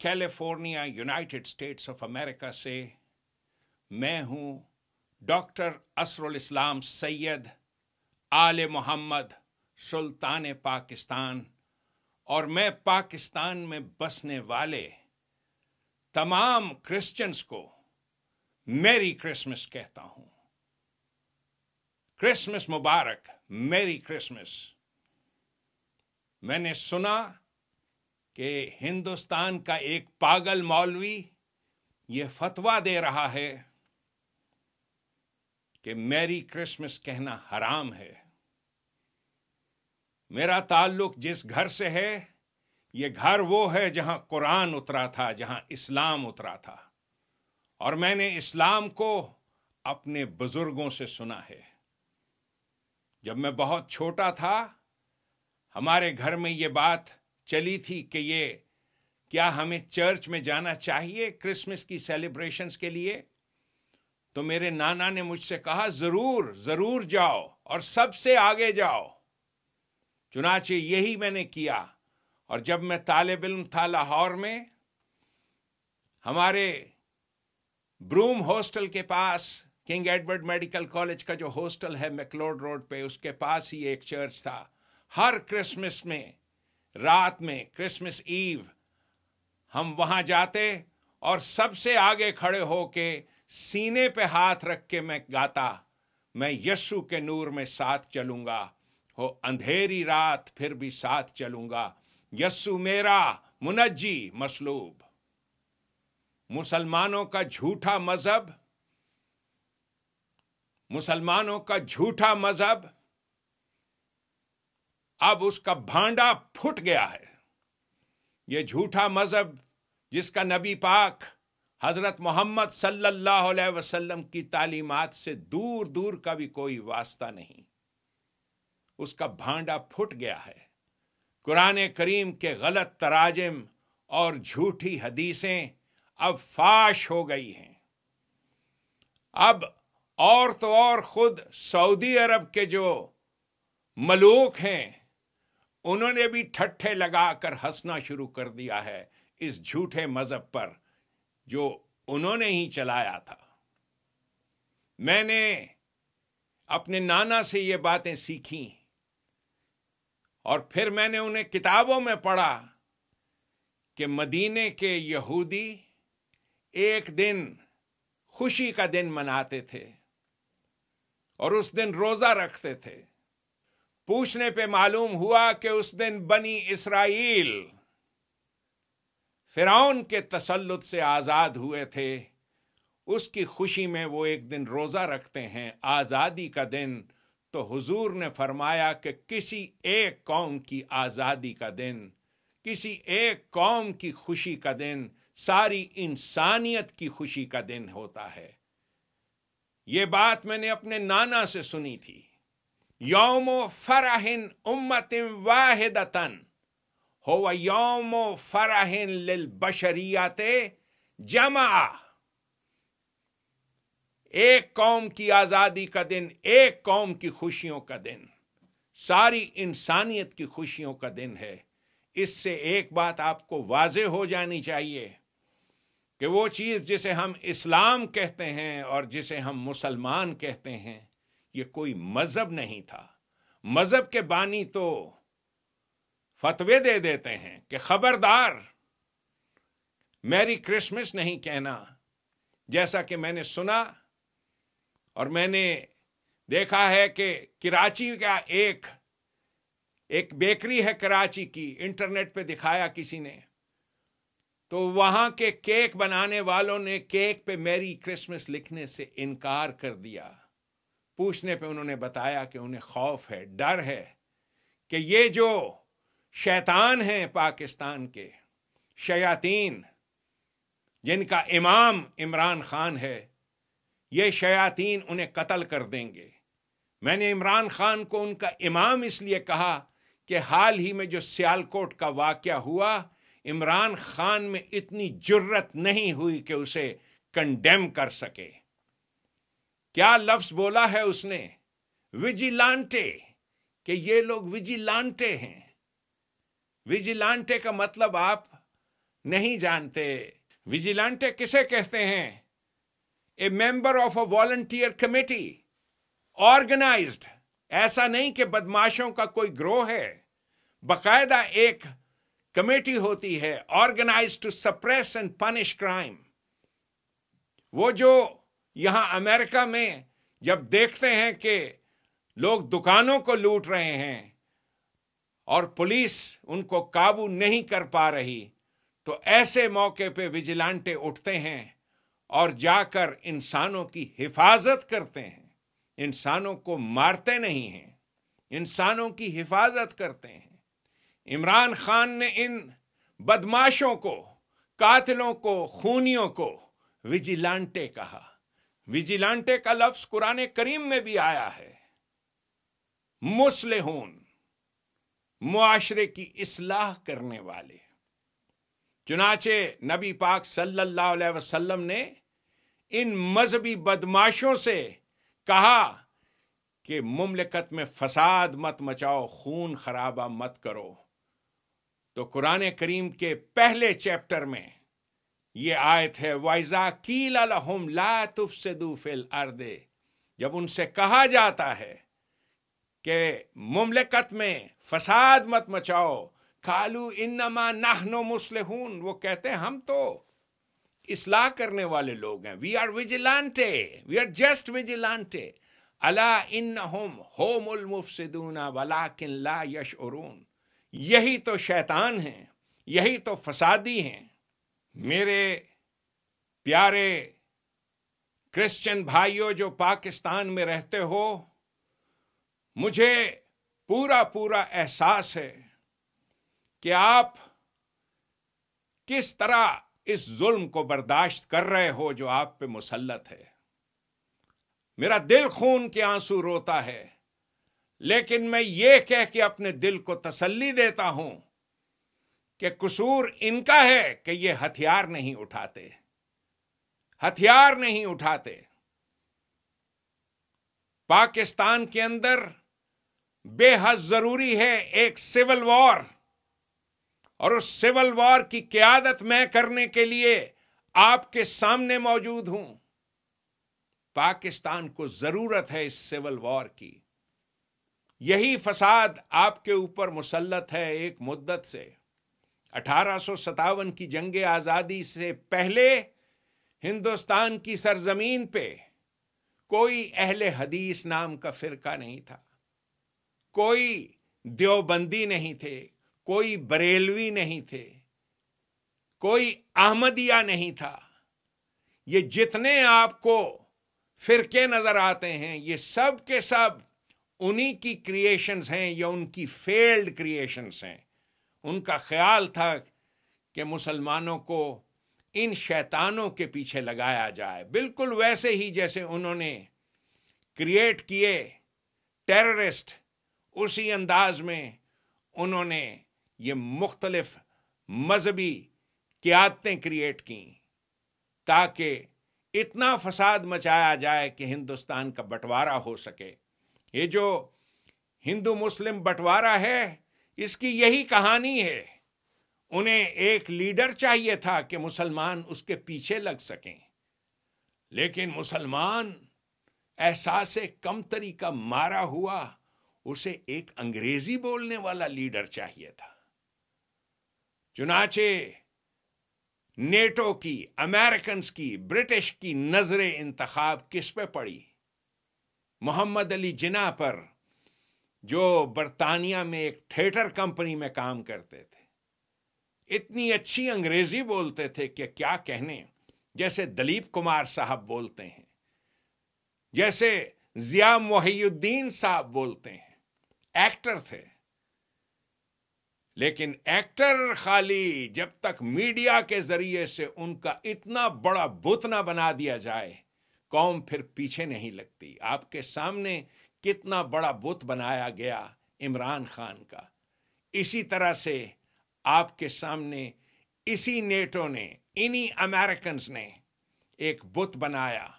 California United States of America से मैं हूं डॉक्टर असरुल इस्लाम सैयद आले मोहम्मद सुल्तान पाकिस्तान और मैं पाकिस्तान में बसने वाले तमाम क्रिश्चियंस को मेरी क्रिसमस कहता हूं क्रिसमस मुबारक मेरी क्रिसमस मैंने सुना कि हिंदुस्तान का एक पागल मौलवी ये फतवा दे रहा है कि मैरी क्रिसमस कहना हराम है मेरा ताल्लुक जिस घर से है ये घर वो है जहां कुरान उतरा था जहां इस्लाम उतरा था और मैंने इस्लाम को अपने बुजुर्गों से सुना है जब मैं बहुत छोटा था हमारे घर में ये बात चली थी कि ये क्या हमें चर्च में जाना चाहिए क्रिसमस की सेलिब्रेशंस के लिए तो मेरे नाना ने मुझसे कहा ज़रूर ज़रूर जाओ और सबसे आगे जाओ चुनाचे यही मैंने किया और जब मैं तालब इम था लाहौर में हमारे ब्रूम हॉस्टल के पास किंग एडवर्ड मेडिकल कॉलेज का जो हॉस्टल है मैकलोड रोड पे उसके पास ही एक चर्च था हर क्रिसमस में रात में क्रिसमस ईव हम वहां जाते और सबसे आगे खड़े होके सीने पे हाथ रख के मैं गाता मैं यस्सु के नूर में साथ चलूंगा हो अंधेरी रात फिर भी साथ चलूंगा यस्सु मेरा मुनज्जी मसलूब मुसलमानों का झूठा मजहब मुसलमानों का झूठा मजहब अब उसका भांडा फूट गया है यह झूठा मजहब जिसका नबी पाक हज़रत मोहम्मद सल्लल्लाहु अलैहि वसल्लम की तालीमात से दूर दूर का भी कोई वास्ता नहीं उसका भांडा फूट गया है कुरान करीम के गलत तराजम और झूठी हदीसें अब फाश हो गई हैं अब और तो और खुद सऊदी अरब के जो मलूक हैं उन्होंने भी ठट्ठे लगाकर हंसना शुरू कर दिया है इस झूठे मज़हब पर जो उन्होंने ही चलाया था मैंने अपने नाना से ये बातें सीखी और फिर मैंने उन्हें किताबों में पढ़ा कि मदीने के यहूदी एक दिन खुशी का दिन मनाते थे और उस दिन रोज़ा रखते थे पूछने पे मालूम हुआ कि उस दिन बनी इसराइल फिराउन के तसल्लुत से आज़ाद हुए थे उसकी खुशी में वो एक दिन रोज़ा रखते हैं आज़ादी का दिन तो हुजूर ने फरमाया कि किसी एक कौम की आज़ादी का दिन किसी एक कौम की खुशी का दिन सारी इंसानियत की खुशी का दिन होता है ये बात मैंने अपने नाना से सुनी थी यौमो फराहिन उम्मतिम वाहिदतन हो व फराहिन लिल बशरियाते जमा एक कौम की आज़ादी का दिन एक कौम की खुशियों का दिन सारी इंसानियत की खुशियों का दिन है इससे एक बात आपको वाज हो जानी चाहिए कि वो चीज़ जिसे हम इस्लाम कहते हैं और जिसे हम मुसलमान कहते हैं ये कोई मजहब नहीं था मजहब के बानी तो फतवे दे देते हैं कि खबरदार मैरी क्रिसमस नहीं कहना जैसा कि मैंने सुना और मैंने देखा है कि कराची का एक एक बेकरी है कराची की इंटरनेट पे दिखाया किसी ने तो वहां के केक बनाने वालों ने केक पे मैरी क्रिसमस लिखने से इनकार कर दिया पूछने पे उन्होंने बताया कि उन्हें खौफ है डर है कि ये जो शैतान हैं पाकिस्तान के शयातीन जिनका इमाम इमरान खान है ये शयातीन उन्हें कत्ल कर देंगे मैंने इमरान खान को उनका इमाम इसलिए कहा कि हाल ही में जो सियालकोट का वाक़ हुआ इमरान खान में इतनी जुर्रत नहीं हुई कि उसे कंडेम कर सके क्या लफ्ज बोला है उसने विजिलांटे कि ये लोग विजिलांटे हैं विजिलांटे का मतलब आप नहीं जानते विजिलांटे किसे कहते हैं a member of a volunteer committee organised ऐसा नहीं कि बदमाशों का कोई ग्रोह है बकायदा एक कमेटी होती है organise to suppress and punish crime वो जो यहां अमेरिका में जब देखते हैं कि लोग दुकानों को लूट रहे हैं और पुलिस उनको काबू नहीं कर पा रही तो ऐसे मौके पे विजिलांटे उठते हैं और जाकर इंसानों की हिफाजत करते हैं इंसानों को मारते नहीं हैं इंसानों की हिफाजत करते हैं इमरान खान ने इन बदमाशों को कातिलों को खूनियों को विजिलांटे कहा विजिलांटे का लफ्ज कुरान करीम में भी आया है मुसलहून मुआशरे की इसलाह करने वाले चुनाचे नबी पाक सल्लल्लाहु अलैहि वसल्लम ने इन मजहबी बदमाशों से कहा कि मुमलकत में फसाद मत मचाओ खून खराबा मत करो तो कुरान करीम के पहले चैप्टर में ये आयत है वाइजाकील लहुम ला तुफसदूफिल अर्दे जब उनसे कहा जाता है कि मुमलकत में फसाद मत मचाओ कालू इन्नमा नाहनो मुस्लिहून वो कहते हैं हम तो इसलाह करने वाले लोग हैं we are vigilante we are just vigilante all in home होमुल मुफसदूना वला किन ला यश यही तो शैतान हैं यही तो फसादी हैं मेरे प्यारे क्रिश्चियन भाइयों जो पाकिस्तान में रहते हो मुझे पूरा पूरा एहसास है कि आप किस तरह इस जुल्म को बर्दाश्त कर रहे हो जो आप पे मुसलत है मेरा दिल खून के आंसू रोता है लेकिन मैं ये कह के अपने दिल को तसल्ली देता हूं कि कसूर इनका है कि ये हथियार नहीं उठाते हथियार नहीं उठाते पाकिस्तान के अंदर बेहद जरूरी है एक सिविल वॉर और उस सिविल वॉर की क्यादत मैं करने के लिए आपके सामने मौजूद हूं पाकिस्तान को जरूरत है इस सिविल वॉर की यही फसाद आपके ऊपर मुसलत है एक मुद्दत से अठारह की जंग आज़ादी से पहले हिंदुस्तान की सरजमीन पे कोई अहले हदीस नाम का फिरका नहीं था कोई देवबंदी नहीं थे कोई बरेलवी नहीं थे कोई अहमदिया नहीं था ये जितने आपको फिरके नजर आते हैं ये सब के सब उन्हीं की क्रिएशंस हैं या उनकी फेल्ड क्रिएशंस हैं उनका ख्याल था कि मुसलमानों को इन शैतानों के पीछे लगाया जाए बिल्कुल वैसे ही जैसे उन्होंने क्रिएट किए टेररिस्ट उसी अंदाज में उन्होंने ये मुख्तलफ मजहबी क्यादतें क्रिएट की ताकि इतना फसाद मचाया जाए कि हिंदुस्तान का बंटवारा हो सके ये जो हिंदू मुस्लिम बंटवारा है इसकी यही कहानी है उन्हें एक लीडर चाहिए था कि मुसलमान उसके पीछे लग सकें लेकिन मुसलमान एहसास कमतरी का मारा हुआ उसे एक अंग्रेजी बोलने वाला लीडर चाहिए था चुनाचे नेटो की अमेरिकन की ब्रिटिश की नजरें इंतखाब किस पे पड़ी मोहम्मद अली जिना पर जो बर्तानिया में एक थिएटर कंपनी में काम करते थे इतनी अच्छी अंग्रेजी बोलते थे कि क्या कहने जैसे दलीप कुमार साहब बोलते हैं जैसे जिया मोहुद्दीन साहब बोलते हैं एक्टर थे लेकिन एक्टर खाली जब तक मीडिया के जरिए से उनका इतना बड़ा बुत ना बना दिया जाए कौम फिर पीछे नहीं लगती आपके सामने कितना बड़ा बुत बनाया गया इमरान खान का इसी तरह से आपके सामने इसी नेटो ने इन्हीं अमेरिकन ने एक बुत बनाया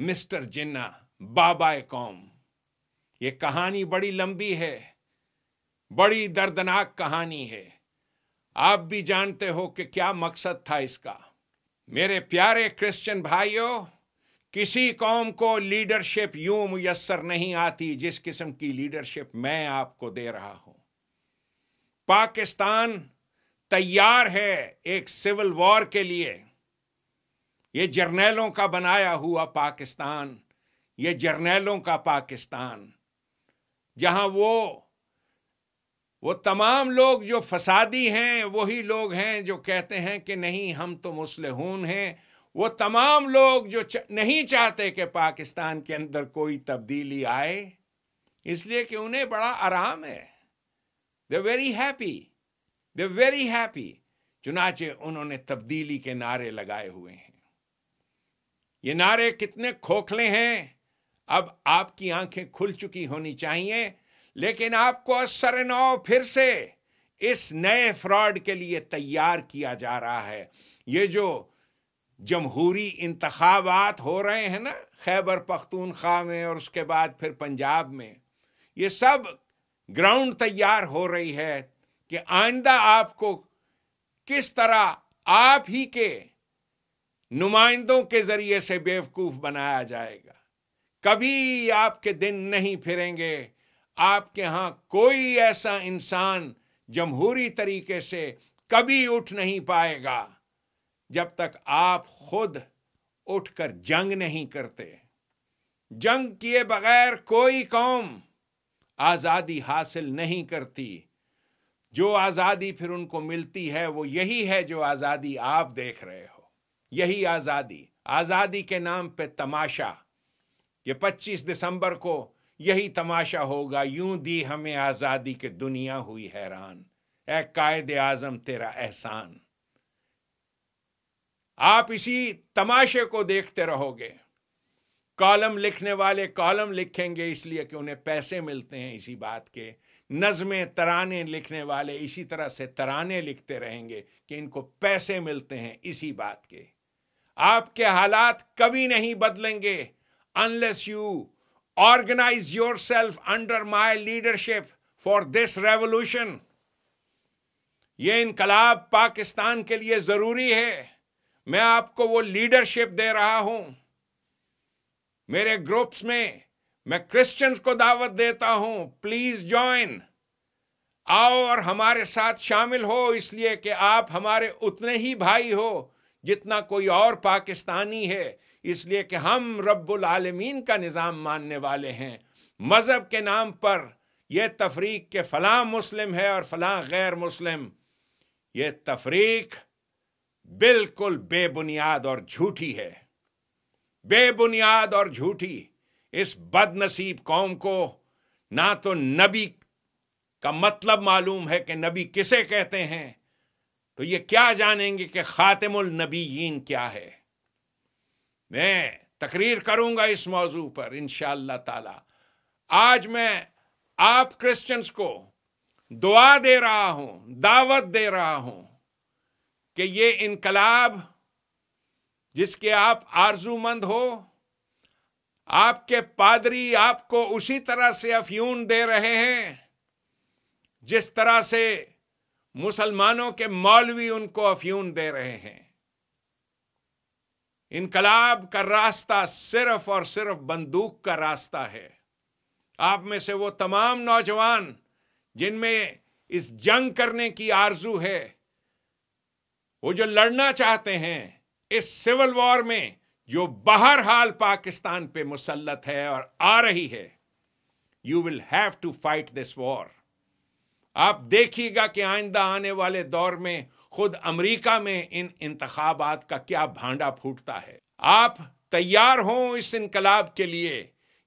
मिस्टर जिन्ना बाबा कौम ये कहानी बड़ी लंबी है बड़ी दर्दनाक कहानी है आप भी जानते हो कि क्या मकसद था इसका मेरे प्यारे क्रिश्चियन भाइयों किसी कौम को लीडरशिप यूं मुयसर नहीं आती जिस किस्म की लीडरशिप मैं आपको दे रहा हूं पाकिस्तान तैयार है एक सिविल वॉर के लिए ये जर्नैलों का बनाया हुआ पाकिस्तान ये जर्नैलों का पाकिस्तान जहां वो वो तमाम लोग जो फसादी हैं वही लोग हैं जो कहते हैं कि नहीं हम तो मुसलहून हैं वो तमाम लोग जो नहीं चाहते कि पाकिस्तान के अंदर कोई तब्दीली आए इसलिए कि उन्हें बड़ा आराम है they very happy they very happy चुनाचे उन्होंने तब्दीली के नारे लगाए हुए हैं ये नारे कितने खोखले हैं अब आपकी आंखें खुल चुकी होनी चाहिए लेकिन आपको असर नौ फिर से इस नए फ्रॉड के लिए तैयार किया जा रहा है ये जो जमहूरी इंतबात हो रहे हैं ना खैबर पख्तूनख्वा में और उसके बाद फिर पंजाब में ये सब ग्राउंड तैयार हो रही है कि आइंदा आपको किस तरह आप ही के नुमाइंदों के जरिए से बेवकूफ बनाया जाएगा कभी आपके दिन नहीं फिरेंगे आपके यहाँ कोई ऐसा इंसान जमहूरी तरीके से कभी उठ नहीं पाएगा जब तक आप खुद उठकर जंग नहीं करते जंग किए बगैर कोई कौम आज़ादी हासिल नहीं करती जो आज़ादी फिर उनको मिलती है वो यही है जो आज़ादी आप देख रहे हो यही आज़ादी आज़ादी के नाम पे तमाशा ये 25 दिसंबर को यही तमाशा होगा यूं दी हमें आज़ादी के दुनिया हुई हैरान ए कायद आज़म तेरा एहसान आप इसी तमाशे को देखते रहोगे कॉलम लिखने वाले कॉलम लिखेंगे इसलिए कि उन्हें पैसे मिलते हैं इसी बात के नज़में तराने लिखने वाले इसी तरह से तराने लिखते रहेंगे कि इनको पैसे मिलते हैं इसी बात के आपके हालात कभी नहीं बदलेंगे unless you organise yourself under my leadership for this revolution ये इनकलाब पाकिस्तान के लिए ज़रूरी है मैं आपको वो लीडरशिप दे रहा हूं मेरे ग्रुप्स में मैं क्रिश्चियंस को दावत देता हूं प्लीज ज्वाइन आओ और हमारे साथ शामिल हो इसलिए कि आप हमारे उतने ही भाई हो जितना कोई और पाकिस्तानी है इसलिए कि हम रब्बुल आलमीन का निज़ाम मानने वाले हैं मज़हब के नाम पर यह तफरीक के फलां मुस्लिम है और फलां गैर मुस्लिम ये तफरीक बिल्कुल बेबुनियाद और झूठी है बेबुनियाद और झूठी इस बदनसीब कौम को ना तो नबी का मतलब मालूम है कि नबी किसे कहते हैं तो ये क्या जानेंगे कि खातिमुल नबीन क्या है मैं तकरीर करूंगा इस मौजू पर इंशाला ताला आज मैं आप क्रिश्चियंस को दुआ दे रहा हूं दावत दे रहा हूं कि ये इनकलाब जिसके आप आरजूमंद हो आपके पादरी आपको उसी तरह से अफ्यून दे रहे हैं जिस तरह से मुसलमानों के मौलवी उनको अफ्यून दे रहे हैं इनकलाब का रास्ता सिर्फ और सिर्फ बंदूक का रास्ता है आप में से वो तमाम नौजवान जिनमें इस जंग करने की आरजू है वो जो लड़ना चाहते हैं इस सिविल वॉर में जो बाहर हाल पाकिस्तान पे मुसलत है और आ रही है you will have to fight this war आप देखिएगा कि आइंदा आने वाले दौर में खुद अमेरिका में इन इंतबात का क्या भांडा फूटता है आप तैयार हो इस इनकलाब के लिए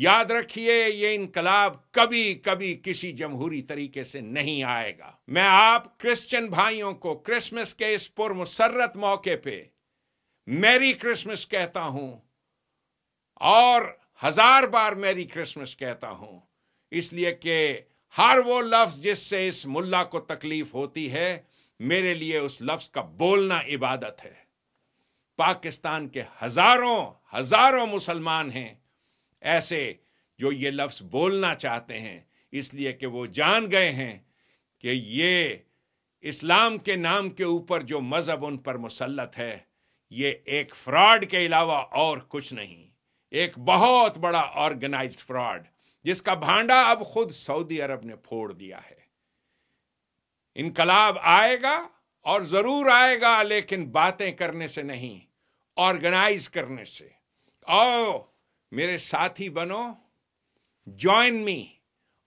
याद रखिए ये इनकलाब कभी कभी किसी जमहूरी तरीके से नहीं आएगा मैं आप क्रिश्चियन भाइयों को क्रिसमस के इस मुसर्रत मौके पे मैरी क्रिसमस कहता हूं और हजार बार मैरी क्रिसमस कहता हूं इसलिए कि हर वो लफ्ज जिससे इस मुल्ला को तकलीफ होती है मेरे लिए उस लफ्ज का बोलना इबादत है पाकिस्तान के हजारों हजारों मुसलमान हैं ऐसे जो ये लफ्ज़ बोलना चाहते हैं इसलिए कि वो जान गए हैं कि ये इस्लाम के नाम के ऊपर जो मज़हब उन पर मुसलत है ये एक फ्रॉड के अलावा और कुछ नहीं एक बहुत बड़ा ऑर्गेनाइज्ड फ्रॉड जिसका भांडा अब खुद सऊदी अरब ने फोड़ दिया है इनकलाब आएगा और ज़रूर आएगा लेकिन बातें करने से नहीं ऑर्गेनाइज करने से और मेरे साथी बनो ज्वाइन मी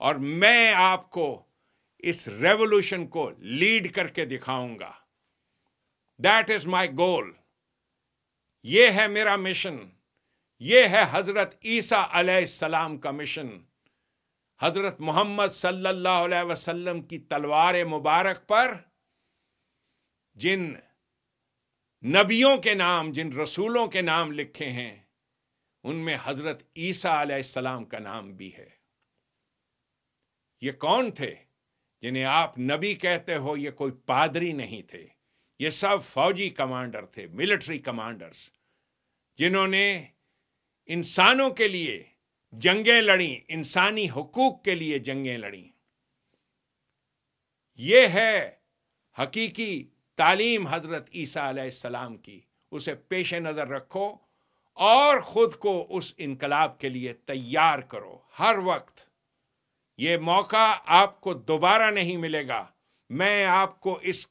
और मैं आपको इस रेवोल्यूशन को लीड करके दिखाऊंगा दैट इज माई गोल ये है मेरा मिशन ये है हजरत ईसा अलैहिस्सलाम का मिशन हजरत मोहम्मद सल्लल्लाहु अलैहि वसल्लम की तलवार मुबारक पर जिन नबियों के नाम जिन रसूलों के नाम लिखे हैं उनमें हजरत ईसा आसमाम का नाम भी है ये कौन थे जिन्हें आप नबी कहते हो ये कोई पादरी नहीं थे ये सब फौजी कमांडर थे मिलिट्री कमांडर्स जिन्होंने इंसानों के लिए जंगें लड़ी इंसानी हकूक के लिए जंगें लड़ी ये है हकीकी तालीम हजरत ईसा सलाम की उसे पेश नज़र रखो और ख़ुद को उस इनकलाब के लिए तैयार करो हर वक्त ये मौका आपको दोबारा नहीं मिलेगा मैं आपको इस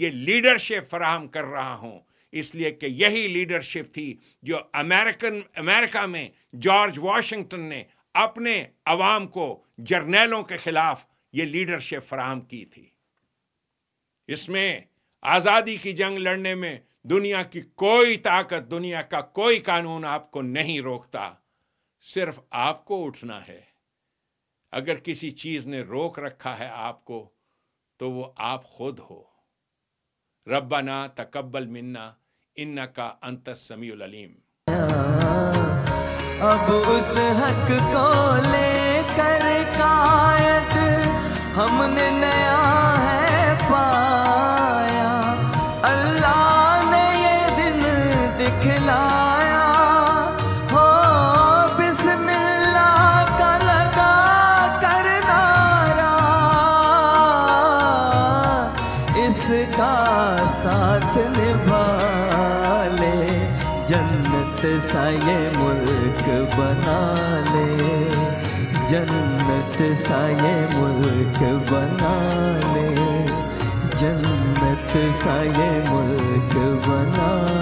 ये लीडरशिप फराहम कर रहा हूं इसलिए कि यही लीडरशिप थी जो अमेरिकन अमेरिका में जॉर्ज वाशिंगटन ने अपने अवाम को जर्नैलों के ख़िलाफ़ ये लीडरशिप फराहम की थी इसमें आज़ादी की जंग लड़ने में दुनिया की कोई ताकत दुनिया का कोई कानून आपको नहीं रोकता सिर्फ आपको उठना है अगर किसी चीज़ ने रोक रखा है आपको तो वो आप खुद हो रब्बाना तकबल मिन्ना इन्ना का अंत समील अलीम अब उस हक को लेकर कायद हमने नहीं साथ निभाले जन्नत सा ये मुल्क बना ले जन्नत सा ये मुल्क बना ले जन्नत सा ये मुल्क बना